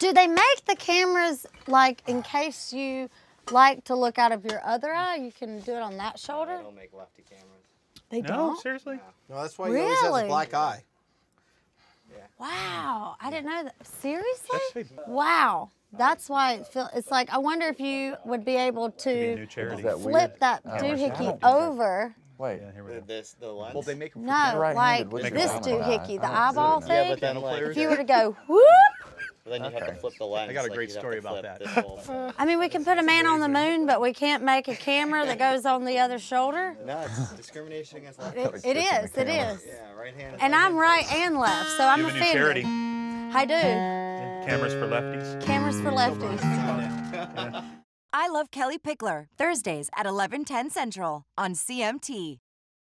Do they make the cameras like in case you like to look out of your other eye, you can do it on that shoulder? they don't make lefty cameras. They no, don't? seriously? No, that's why really? he always has a black eye. Yeah. Wow, I didn't know that. Seriously? Wow. That's why it feel, it's like, I wonder if you would be able to flip that oh, doohickey over. Wait, yeah, here we go. This, the lens? Well, they make no, like this doohickey, the oh, eyeball thing. Yeah, but then if you were to go whoop, then you okay. have to flip the lens. I got a great story about that. I mean, we can put a man on the moon, but we can't make a camera that goes on the other shoulder. No, it's discrimination against left. It, it is. It is. Yeah, right hand. And I'm right and left, so I'm you have new charity. I do. Cameras for lefties. Cameras for mm. lefties. I love Kelly Pickler Thursdays at 11:10 Central on CMT.